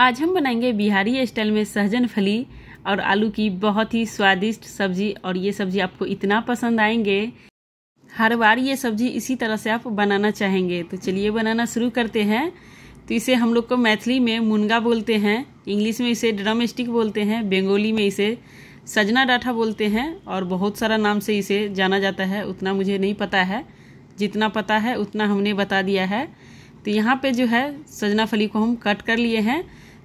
आज हम बनाएंगे बिहारी स्टाइल में सहजन फली और आलू की बहुत ही स्वादिष्ट सब्जी और ये सब्जी आपको इतना पसंद आएंगे हर बार ये सब्जी इसी तरह से आप बनाना चाहेंगे तो चलिए बनाना शुरू करते हैं तो इसे हम लोग को मैथिली में मुनगा बोलते हैं इंग्लिश में इसे ड्रम स्टिक बोलते हैं बेंगोली में इसे सजना डाठा बोलते हैं और बहुत सारा नाम से इसे जाना जाता है उतना मुझे नहीं पता है जितना पता है उतना हमने बता दिया है तो यहाँ पे जो है सजना फली को हम कट कर लिए हैं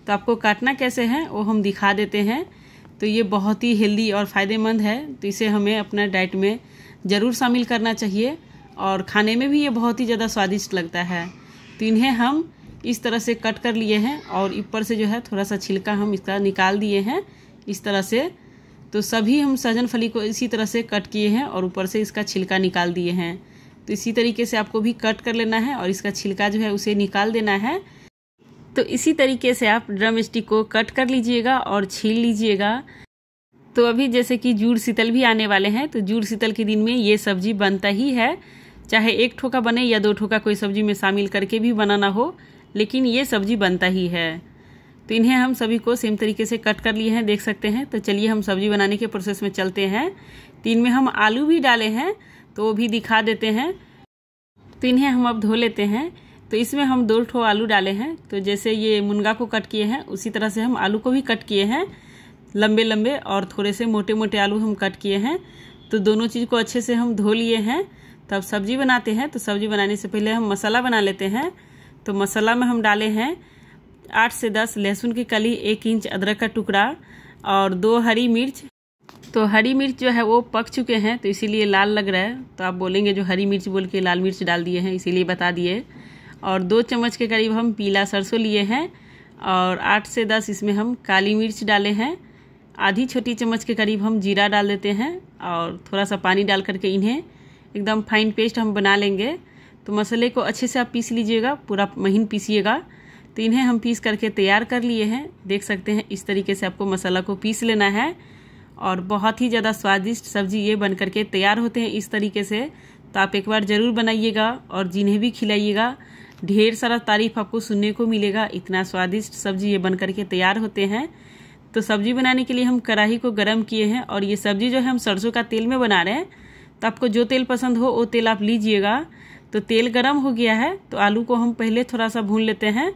तो आपको काटना कैसे है वो हम दिखा देते हैं तो ये बहुत ही हेल्दी और फ़ायदेमंद है तो इसे हमें अपना डाइट में ज़रूर शामिल करना चाहिए और खाने में भी ये बहुत ही ज़्यादा स्वादिष्ट लगता है तो इन्हें हम इस तरह से कट कर लिए हैं और ऊपर से जो है थोड़ा सा छिलका हम इसका निकाल दिए हैं इस तरह से तो सभी हम सहजन फली को इसी तरह से कट किए हैं और ऊपर से इसका छिलका निकाल दिए हैं तो इसी तरीके से आपको भी कट कर लेना है और इसका छिलका जो है उसे निकाल देना है तो इसी तरीके से आप ड्रम स्टिक को कट कर लीजिएगा और छील लीजिएगा तो अभी जैसे कि जूड़ शीतल भी आने वाले हैं तो जूड़ शीतल के दिन में ये सब्जी बनता ही है चाहे एक ठोका बने या दो ठोका कोई सब्जी में शामिल करके भी बनाना हो लेकिन ये सब्जी बनता ही है तो इन्हें हम सभी को सेम तरीके से कट कर लिए हैं देख सकते हैं तो चलिए हम सब्जी बनाने के प्रोसेस में चलते हैं तो इनमें हम आलू भी डाले हैं तो वो भी दिखा देते हैं तो इन्हें हम अब धो लेते हैं तो इसमें हम दो ठो आलू डाले हैं तो जैसे ये मुनगा को कट किए हैं उसी तरह से हम आलू को भी कट किए हैं लंबे लंबे और थोड़े से मोटे मोटे आलू हम कट किए हैं तो दोनों चीज़ को अच्छे से हम धो लिए हैं तो अब सब्जी बनाते हैं तो सब्जी बनाने से पहले हम मसाला बना लेते हैं तो मसाला में हम डाले हैं आठ से दस लहसुन की कली एक इंच अदरक का टुकड़ा और दो हरी मिर्च तो हरी मिर्च जो है वो पक चुके हैं तो इसीलिए लाल लग रहा है तो आप बोलेंगे जो हरी मिर्च बोल के लाल मिर्च डाल दिए हैं इसीलिए बता दिए और दो चम्मच के करीब हम पीला सरसों लिए हैं और आठ से दस इसमें हम काली मिर्च डाले हैं आधी छोटी चम्मच के करीब हम जीरा डाल देते हैं और थोड़ा सा पानी डाल करके इन्हें एकदम फाइन पेस्ट हम बना लेंगे तो मसाले को अच्छे से आप पीस लीजिएगा पूरा महीन पीसिएगा तो इन्हें हम पीस करके तैयार कर लिए हैं देख सकते हैं इस तरीके से आपको मसाला को पीस लेना है और बहुत ही ज़्यादा स्वादिष्ट सब्जी ये बन करके तैयार होते हैं इस तरीके से तो आप एक बार ज़रूर बनाइएगा और जिन्हें भी खिलाइएगा ढेर सारा तारीफ आपको सुनने को मिलेगा इतना स्वादिष्ट सब्जी ये बन करके तैयार होते हैं तो सब्जी बनाने के लिए हम कढ़ाई को गर्म किए हैं और ये सब्जी जो है हम सरसों का तेल में बना रहे हैं तो आपको जो तेल पसंद हो वो तेल आप लीजिएगा तो तेल गर्म हो गया है तो आलू को हम पहले थोड़ा सा भून लेते हैं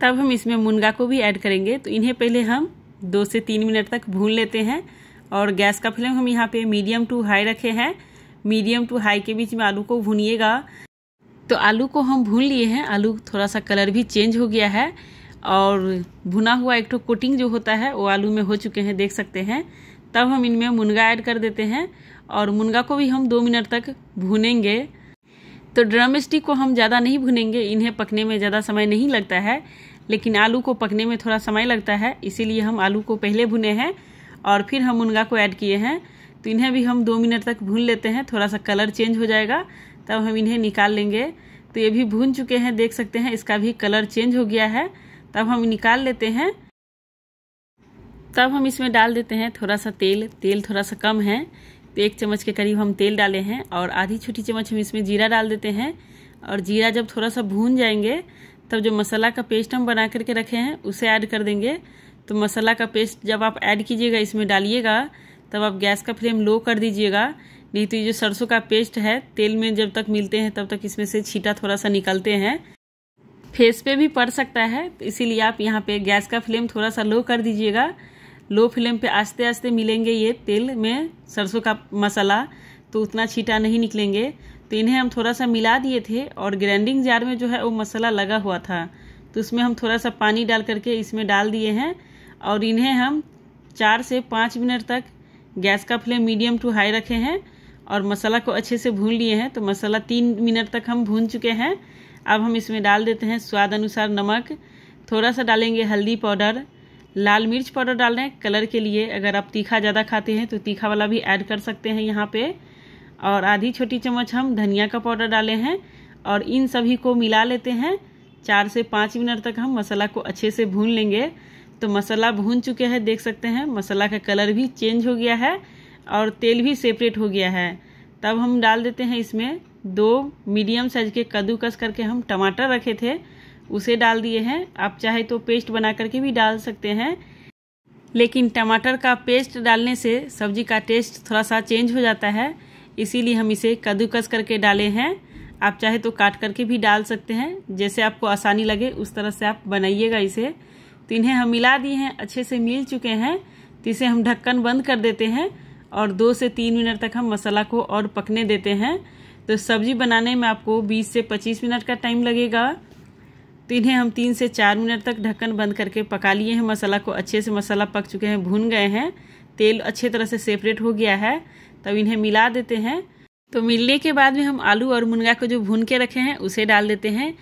तब हम इसमें मुनगा को भी ऐड करेंगे तो इन्हें पहले हम दो से तीन मिनट तक भून लेते हैं और गैस का फ्लेम हम यहाँ पे मीडियम टू हाई रखे हैं मीडियम टू हाई के बीच में आलू को भूनिएगा तो आलू को हम भून लिए हैं आलू थोड़ा सा कलर भी चेंज हो गया है और भुना हुआ एक ठो कोटिंग जो होता है वो आलू में हो चुके हैं देख सकते हैं तब हम इनमें मुनगा ऐड कर देते हैं और मुनगा को भी हम दो मिनट तक भूनेंगे तो ड्रम स्टिक को हम ज़्यादा नहीं भुनेंगे इन्हें पकने में ज़्यादा समय नहीं लगता है लेकिन आलू को पकने में थोड़ा समय लगता है इसीलिए हम आलू को पहले भुने हैं और फिर हम मुनगा को ऐड किए हैं तो इन्हें भी हम दो मिनट तक भून लेते हैं थोड़ा सा कलर चेंज हो जाएगा तब हम इन्हें निकाल लेंगे तो ये भी भून चुके हैं देख सकते हैं इसका भी कलर चेंज हो गया है तब हम निकाल लेते हैं तब हम इसमें डाल देते हैं थोड़ा सा तेल तेल थोड़ा सा कम है तो एक चम्मच के करीब हम तेल डाले हैं और आधी छोटी चम्मच हम इसमें जीरा डाल देते हैं और जीरा जब थोड़ा सा भून जाएंगे तब जो मसाला का पेस्ट हम बना करके रखे हैं उसे ऐड कर देंगे तो मसाला का पेस्ट जब आप ऐड कीजिएगा इसमें डालिएगा तब आप गैस का फ्लेम लो कर दीजिएगा नहीं तो ये जो सरसों का पेस्ट है तेल में जब तक मिलते हैं तब तक इसमें से छीटा थोड़ा सा निकलते हैं फेस पे भी पड़ सकता है तो इसीलिए आप यहाँ पे गैस का फ्लेम थोड़ा सा लो कर दीजिएगा लो फ्लेम पे आस्ते आस्ते मिलेंगे ये तेल में सरसों का मसाला तो उतना छीटा नहीं निकलेंगे तो इन्हें हम थोड़ा सा मिला दिए थे और ग्राइंडिंग जार में जो है वो मसाला लगा हुआ था तो उसमें हम थोड़ा सा पानी डाल करके इसमें डाल दिए हैं और इन्हें हम चार से पाँच मिनट तक गैस का फ्लेम मीडियम टू हाई रखे हैं और मसाला को अच्छे से भून लिए हैं तो मसाला तीन मिनट तक हम भून चुके हैं अब हम इसमें डाल देते हैं स्वाद अनुसार नमक थोड़ा सा डालेंगे हल्दी पाउडर लाल मिर्च पाउडर डाल रहे हैं कलर के लिए अगर आप तीखा ज़्यादा खाते हैं तो तीखा वाला भी ऐड कर सकते हैं यहाँ पे और आधी छोटी चम्मच हम धनिया का पाउडर डाले हैं और इन सभी को मिला लेते हैं चार से पाँच मिनट तक हम मसाला को अच्छे से भून लेंगे तो मसाला भून चुके हैं देख सकते हैं मसाला का कलर भी चेंज हो गया है और तेल भी सेपरेट हो गया है तब हम डाल देते हैं इसमें दो मीडियम साइज के कद्दूकस करके हम टमाटर रखे थे उसे डाल दिए हैं आप चाहे तो पेस्ट बना करके भी डाल सकते हैं लेकिन टमाटर का पेस्ट डालने से सब्जी का टेस्ट थोड़ा सा चेंज हो जाता है इसीलिए हम इसे कद्दूकस करके डाले हैं आप चाहे तो काट करके भी डाल सकते हैं जैसे आपको आसानी लगे उस तरह से आप बनाइएगा इसे तो इन्हें हम मिला दिए हैं अच्छे से मिल चुके हैं तो इसे हम ढक्कन बंद कर देते हैं और दो से तीन मिनट तक हम मसाला को और पकने देते हैं तो सब्जी बनाने में आपको 20 से 25 मिनट का टाइम लगेगा तो इन्हें हम तीन से चार मिनट तक ढक्कन बंद करके पका लिए हैं मसाला को अच्छे से मसाला पक चुके हैं भून गए हैं तेल अच्छे तरह से सेपरेट हो गया है तब इन्हें मिला देते हैं तो मिलने के बाद में हम आलू और मुनगा को जो भून के रखे हैं उसे डाल देते हैं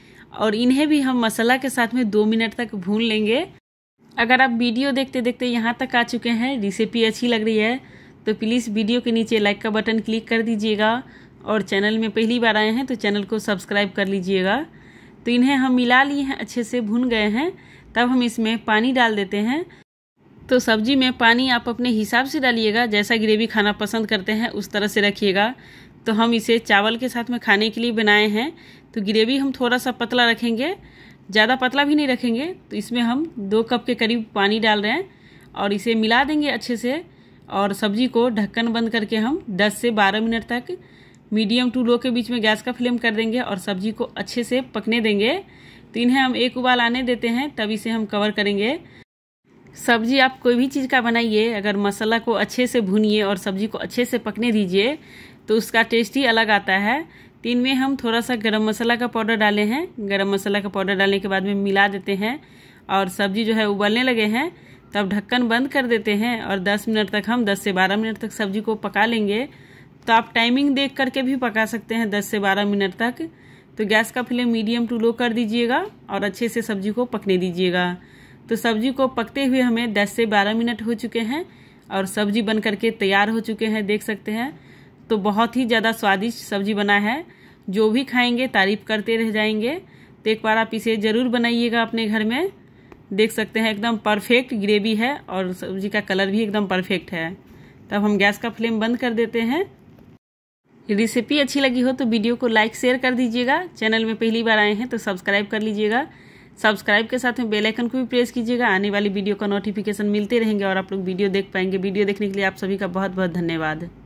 और इन्हें भी हम मसाला के साथ में दो मिनट तक भून लेंगे अगर आप वीडियो देखते देखते यहाँ तक आ चुके हैं रेसिपी अच्छी लग रही है तो प्लीज़ वीडियो के नीचे लाइक का बटन क्लिक कर दीजिएगा और चैनल में पहली बार आए हैं तो चैनल को सब्सक्राइब कर लीजिएगा तो इन्हें हम मिला लिए हैं अच्छे से भुन गए हैं तब हम इसमें पानी डाल देते हैं तो सब्जी में पानी आप अपने हिसाब से डालिएगा जैसा ग्रेवी खाना पसंद करते हैं उस तरह से रखिएगा तो हम इसे चावल के साथ में खाने के लिए बनाए हैं तो ग्रेवी हम थोड़ा सा पतला रखेंगे ज़्यादा पतला भी नहीं रखेंगे तो इसमें हम दो कप के करीब पानी डाल रहे हैं और इसे मिला देंगे अच्छे से और सब्जी को ढक्कन बंद करके हम 10 से 12 मिनट तक मीडियम टू लो के बीच में गैस का फ्लेम कर देंगे और सब्जी को अच्छे से पकने देंगे तो इन्हें हम एक उबाल आने देते हैं तब इसे हम कवर करेंगे सब्जी आप कोई भी चीज़ का बनाइए अगर मसाला को अच्छे से भूनिए और सब्जी को अच्छे से पकने दीजिए तो उसका टेस्ट ही अलग आता है तीन तो में हम थोड़ा सा गरम मसाला का पाउडर डाले हैं गरम मसाला का पाउडर डालने के बाद में मिला देते हैं और सब्जी जो है उबलने लगे हैं तब ढक्कन बंद कर देते हैं और 10 मिनट तक हम 10 से 12 मिनट तक सब्जी को पका लेंगे तो आप टाइमिंग देख करके भी पका सकते हैं 10 से 12 मिनट तक तो गैस का फ्लेम मीडियम टू लो कर दीजिएगा और अच्छे से सब्जी को पकने दीजिएगा तो सब्जी को पकते हुए हमें दस से बारह मिनट हो चुके हैं और सब्जी बन करके तैयार हो चुके हैं देख सकते हैं तो बहुत ही ज़्यादा स्वादिष्ट सब्जी बना है जो भी खाएंगे तारीफ करते रह जाएंगे तो एक बार आप इसे ज़रूर बनाइएगा अपने घर में देख सकते हैं एकदम परफेक्ट ग्रेवी है और सब्जी का कलर भी एकदम परफेक्ट है तब हम गैस का फ्लेम बंद कर देते हैं रेसिपी अच्छी लगी हो तो वीडियो को लाइक शेयर कर दीजिएगा चैनल में पहली बार आए हैं तो सब्सक्राइब कर लीजिएगा सब्सक्राइब के साथ में बेल आइकन को भी प्रेस कीजिएगा आने वाली वीडियो का नोटिफिकेशन मिलते रहेंगे और आप लोग वीडियो देख पाएंगे वीडियो देखने के लिए आप सभी का बहुत बहुत धन्यवाद